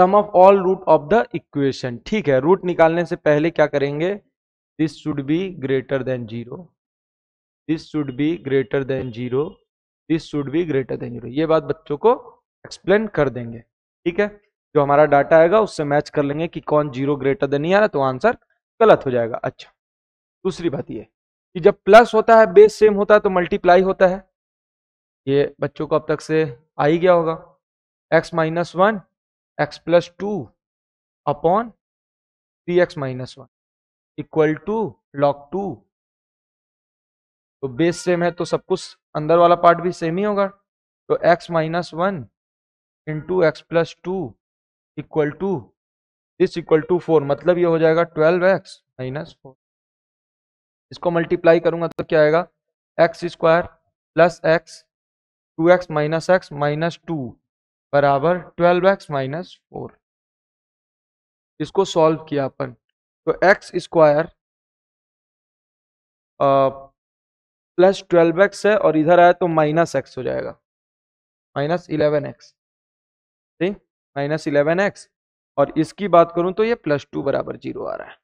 some of all root of the equation ठीक है root निकालने से पहले क्या करेंगे this should be greater than zero this should be greater than zero this should be greater than zero ये बात बच्चों को एक्सप्लेन कर देंगे ठीक है जो हमारा डाटा आएगा उससे मैच कर लेंगे कि कौन जीरो ग्रेटर देन नहीं आ रहा तो आंसर गलत हो जाएगा अच्छा दूसरी बात ये कि जब प्लस होता है बेस सेम होता है तो मल्टीप्लाई होता है ये बच्चों को अब तक से आ ही गया होगा x minus one x plus two upon three x minus one equal to log two तो बेस सेम है तो सब कुछ अंदर वाला पार्ट भी सेम ही होगा तो x minus one into x plus two equal to this equal to four मतलब ये हो जाएगा ट्वेल्व एक्स माइनस फोर इसको मल्टीप्लाई करूंगा तो क्या आएगा x square plus x two x minus x minus two बराबर ट्वेल्व एक्स माइनस फोर इसको सॉल्व किया अपन तो x square plus twelve x है और इधर आया तो माइनस एक्स हो जाएगा माइनस इलेवन एक्स ठीक माइनस इलेवन एक्स और इसकी बात करूं तो ये प्लस टू बराबर जीरो आ रहा है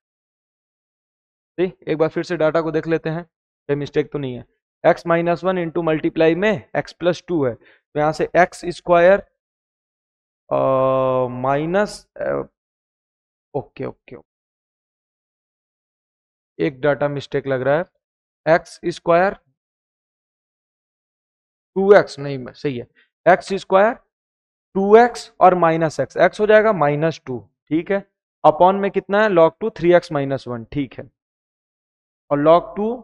ठीक एक बार फिर से डाटा को देख लेते हैं कोई मिस्टेक तो नहीं है x minus one into multiply में एक्स प्लस टू है तो यहाँ से x square minus okay okay एक डाटा मिस्टेक लग रहा है एक्स स्क्वायर टू एक्स नहीं सही है एक्स स्क्वायर टू एक्स और माइनस एक्स एक्स हो जाएगा माइनस टू ठीक है अपॉन में कितना है log two three x minus one ठीक है और लॉग टू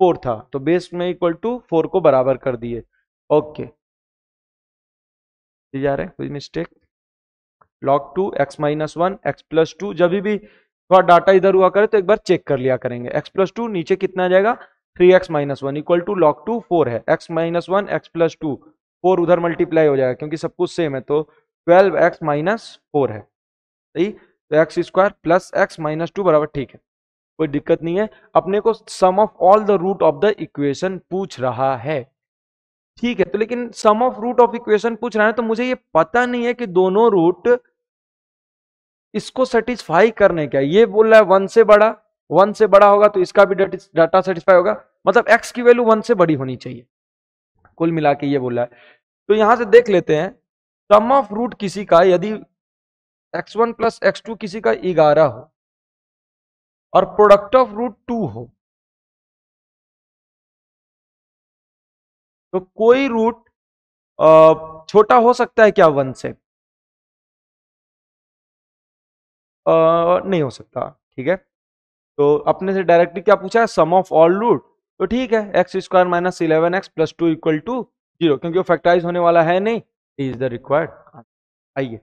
फोर था तो बेस में इक्वल टू फोर को बराबर कर दिए ओके जा रहे कोई mistake log two x minus one x plus two जब भी थोड़ा डाटा इधर हुआ करे तो एक बार चेक कर लिया करेंगे एक्स प्लस टू नीचे कितना आ जाएगा three x minus one equal to log two four है x minus one x plus two four उधर मल्टीप्लाई हो जाएगा क्योंकि सब कुछ सेम है तो ट्वेल्व एक्स माइनस फोर है सही तो x square plus x minus two बराबर ठीक है कोई दिक्कत नहीं है अपने को sum of all the root of the equation पूछ रहा है ठीक है तो लेकिन sum of root of equation पूछ रहा है तो मुझे ये पता नहीं है कि दोनों रूट इसको सेटिस्फाई करने का ये बोल रहा है वन से बड़ा वन से बड़ा होगा तो इसका भी डाटा सेटिस्फाई होगा मतलब एक्स की वैल्यू वन से बड़ी होनी चाहिए कुल मिला के ये बोल रहा है तो यहां से देख लेते हैं सम ऑफ रूट किसी का यदि x one plus x two किसी का ग्यारह हो और प्रोडक्ट ऑफ रूट टू हो तो कोई रूट छोटा हो सकता है क्या वन से आ, नहीं हो सकता ठीक है तो अपने से डायरेक्टली क्या पूछा है सम ऑफ ऑल रूट तो ठीक है x square minus eleven x plus two equal to zero क्योंकि वो फैक्टराइज होने वाला है नहीं इज द रिक्वायर्ड आइए